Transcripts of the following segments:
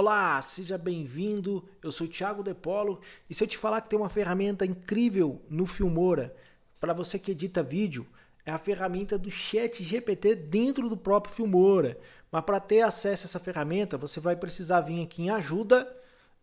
Olá, seja bem-vindo. Eu sou Thiago Depolo e se eu te falar que tem uma ferramenta incrível no Filmora para você que edita vídeo, é a ferramenta do Chat GPT dentro do próprio Filmora. Mas para ter acesso a essa ferramenta, você vai precisar vir aqui em ajuda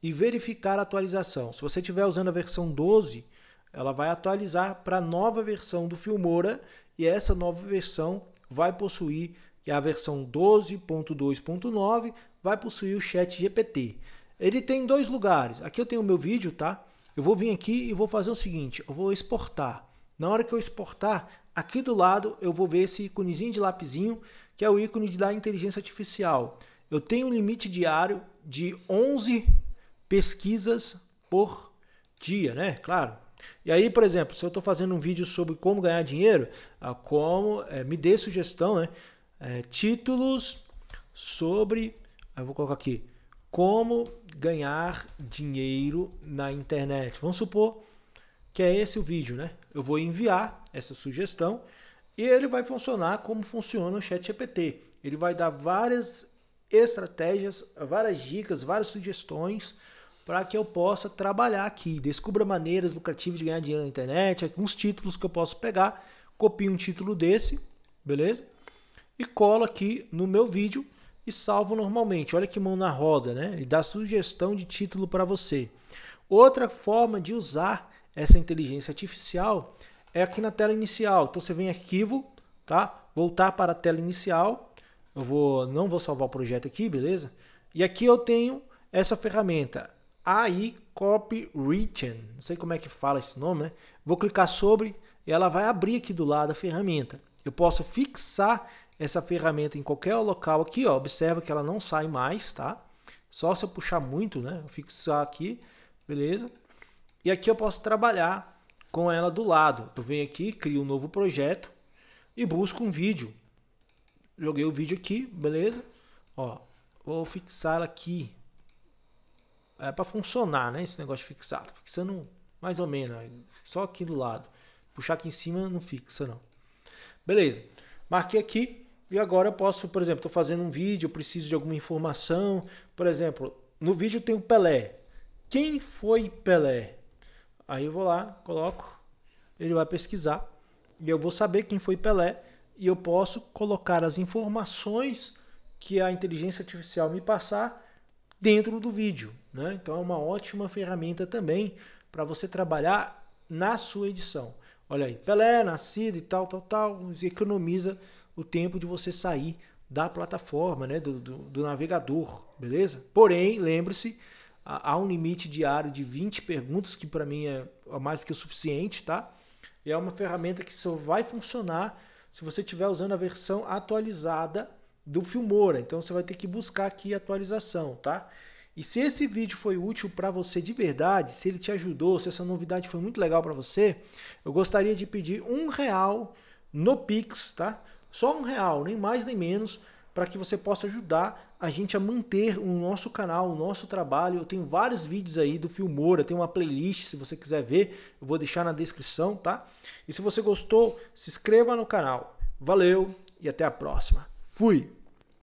e verificar a atualização. Se você estiver usando a versão 12, ela vai atualizar para a nova versão do Filmora e essa nova versão vai possuir que é a versão 12.2.9, vai possuir o Chat GPT. Ele tem dois lugares. Aqui eu tenho o meu vídeo, tá? Eu vou vir aqui e vou fazer o seguinte, eu vou exportar. Na hora que eu exportar, aqui do lado eu vou ver esse íconezinho de lapizinho, que é o ícone da inteligência artificial. Eu tenho um limite diário de 11 pesquisas por dia, né? Claro. E aí, por exemplo, se eu estou fazendo um vídeo sobre como ganhar dinheiro, ah, como é, me dê sugestão, né? é, títulos sobre, eu vou colocar aqui, como ganhar dinheiro na internet. Vamos supor que é esse o vídeo, né? Eu vou enviar essa sugestão e ele vai funcionar como funciona o Chat GPT. Ele vai dar várias estratégias, várias dicas, várias sugestões para que eu possa trabalhar aqui. Descubra maneiras lucrativas de ganhar dinheiro na internet, alguns títulos que eu posso pegar, copio um título desse, beleza? e colo aqui no meu vídeo e salvo normalmente. Olha que mão na roda, né? Ele dá sugestão de título para você. Outra forma de usar essa inteligência artificial é aqui na tela inicial. Então você vem arquivo, tá? Voltar para a tela inicial. Eu vou, não vou salvar o projeto aqui, beleza? E aqui eu tenho essa ferramenta, AI Written. Não sei como é que fala esse nome, né? Vou clicar sobre e ela vai abrir aqui do lado a ferramenta. Eu posso fixar essa ferramenta em qualquer local aqui, ó, observa que ela não sai mais, tá? Só se eu puxar muito, né? Fixar aqui, beleza? E aqui eu posso trabalhar com ela do lado. Eu venho aqui, crio um novo projeto e busco um vídeo. Joguei o vídeo aqui, beleza? Ó, vou fixar ela aqui. É para funcionar, né? Esse negócio fixado. Fixando mais ou menos, só aqui do lado. Puxar aqui em cima não fixa não. Beleza. Marquei aqui. E agora eu posso, por exemplo, estou fazendo um vídeo, preciso de alguma informação. Por exemplo, no vídeo tem o Pelé. Quem foi Pelé? Aí eu vou lá, coloco, ele vai pesquisar e eu vou saber quem foi Pelé e eu posso colocar as informações que a inteligência artificial me passar dentro do vídeo. Né? Então é uma ótima ferramenta também para você trabalhar na sua edição. Olha aí, Pelé, nascido e tal, tal, tal, economiza o tempo de você sair da plataforma, né, do, do, do navegador, beleza? Porém, lembre-se, há um limite diário de 20 perguntas, que para mim é, é mais do que o suficiente, tá? E é uma ferramenta que só vai funcionar se você estiver usando a versão atualizada do Filmora. Então você vai ter que buscar aqui atualização, tá? E se esse vídeo foi útil para você de verdade, se ele te ajudou, se essa novidade foi muito legal para você, eu gostaria de pedir um real no Pix, tá? Só um real, nem mais nem menos, para que você possa ajudar a gente a manter o nosso canal, o nosso trabalho. Eu tenho vários vídeos aí do Filmora, tem uma playlist, se você quiser ver, eu vou deixar na descrição, tá? E se você gostou, se inscreva no canal. Valeu e até a próxima. Fui!